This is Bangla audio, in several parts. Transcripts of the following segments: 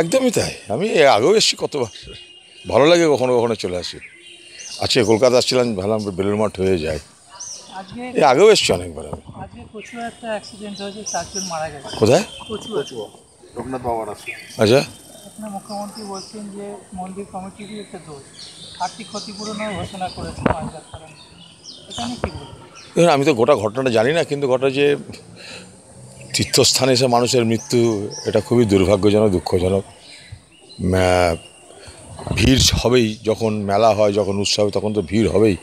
একদমই তাই আমি আগেও এসেছি কতবার ভালো লাগে কখনো কখনো চলে আসি আজকে কলকাতা আসছিলাম ভালো বেলুর মাঠ হয়ে যায় আগেও এসছি অনেকবার আমি কোথায় আচ্ছা আমি তো গোটা ঘটনাটা জানি না কিন্তু ঘটনা যে তীর্থস্থানে এসে মানুষের মৃত্যু এটা খুবই দুর্ভাগ্যজনক দুঃখজনক ভিড় হবেই যখন মেলা হয় যখন উৎসব তখন তো ভিড় হবেই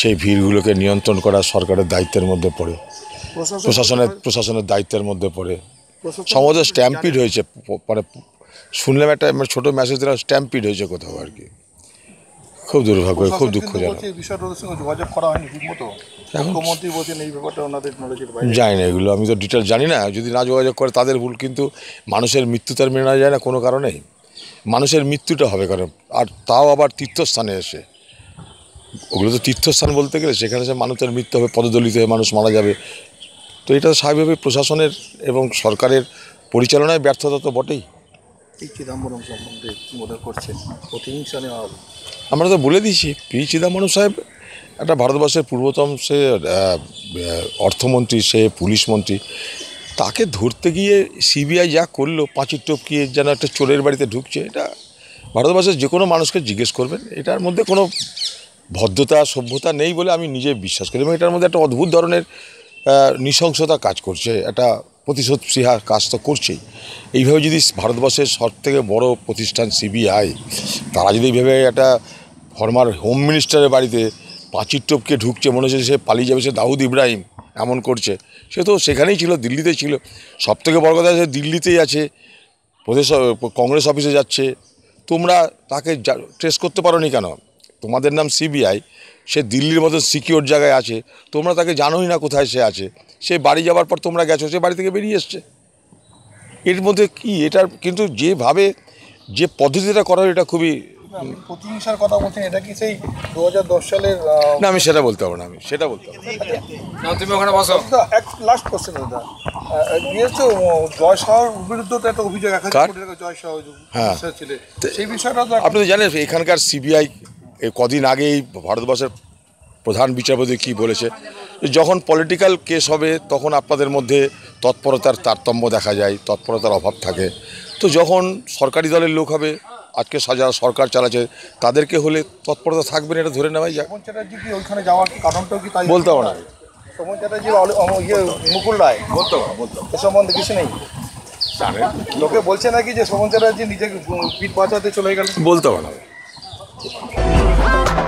সেই ভিড়গুলোকে নিয়ন্ত্রণ করা সরকারের দায়িত্বের মধ্যে পড়ে প্রশাসনের প্রশাসনের দায়িত্বের মধ্যে পড়ে সমাজে স্ট্যাম্পিড হয়েছে মানে শুনলাম একটা ছোটো মেসেজ দিলাম স্ট্যাম্পিড হয়েছে কোথাও আর কি খুব দুর্ভাগ্য খুব দুঃখজনক যায় না এগুলো আমি তো ডিটেল জানি না যদি না যোগাযোগ করে তাদের ভুল কিন্তু মানুষের মৃত্যু তার মেনে যায় না কোনো কারণেই মানুষের মৃত্যুটা হবে কারণ আর তাও আবার তীর্থস্থানে এসে ওগুলো তো তীর্থস্থান বলতে গেলে সেখানে সে মানুষের মৃত্যু হবে পদদলিত হয়ে মানুষ মারা যাবে তো এটা স্বাভাবিক প্রশাসনের এবং সরকারের পরিচালনায় ব্যর্থতা তো বটেই সম্বন্ধে মনে করছেন প্রতিহিংসা নেওয়া হবে আমরা তো বলে দিয়েছি পি চিদাম্বরম সাহেব একটা ভারতবর্ষের পূর্বতম সে অর্থমন্ত্রী সে পুলিশ মন্ত্রী তাকে ধরতে গিয়ে সিবিআই যা করলো পাঁচির টপকিয়ে যেন একটা চোরের বাড়িতে ঢুকছে এটা ভারতবর্ষের যে কোনো মানুষকে জিজ্ঞেস করবেন এটার মধ্যে কোনো ভদ্রতা সভ্যতা নেই বলে আমি নিজে বিশ্বাস করি এবং এটার মধ্যে একটা অদ্ভুত ধরনের নৃশংসতা কাজ করছে একটা প্রতিশোধ সিহা কাজ তো করছেই এইভাবে যদি ভারতবর্ষের সব থেকে বড় প্রতিষ্ঠান সিবিআই তারা যদি এইভাবে একটা ফর্মার হোম মিনিস্টারের বাড়িতে পাঁচির টোপকে ঢুকছে মনে হচ্ছে সে পালিয়ে যাবে সে দাউদ ইব্রাহিম এমন করছে সে তো সেখানেই ছিল দিল্লিতে ছিল সব থেকে বড় কথা সে দিল্লিতেই আছে প্রদেশ কংগ্রেস অফিসে যাচ্ছে তোমরা তাকে ট্রেস করতে পারো নি কেন তোমাদের নাম সিবিআই সে দিল্লির মতো সিকিওর জায়গায় আছে তোমরা তাকে জানোই না কোথায় সে আছে সে বাড়ি যাওয়ার পর তোমরা গেছো সে বাড়ি থেকে বেরিয়ে এসছে এর মধ্যে কি এটার কিন্তু যেভাবে যে পদ্ধতিটা করা এটা খুবই কথা এটা কি সেই দু সালের না আমি সেটা বলতে না আমি সেটা বলতে আচ্ছা, আচ্ছা। তো হ্যাঁ। তো আপনি তো জানেন এখানকার সিবিআই এই কদিন আগেই ভারতবর্ষের প্রধান বিচারপতি কি বলেছে যখন পলিটিক্যাল কেস হবে তখন আপনাদের মধ্যে তৎপরতার তারতম্য দেখা যায় তৎপরতার অভাব থাকে তো যখন সরকারি দলের লোক হবে আজকে সাজা সরকার চালাচ্ছে তাদেরকে হলে তৎপরতা থাকবে না এটা ধরে নেওয়াই যায় ওইখানে যাওয়ার কারণটাও কি বলতে পারো না সোমন চ্যাটার্জি ইয়ে মুকুল রায় বলতে পারো বলতে এ সম্বন্ধে কিছু নেই লোকে বলছে নাকি যে সোমন চ্যাটার্জি নিজেকে পিঠ বাঁচাতে চলে গেল বলতে পারো না Oh,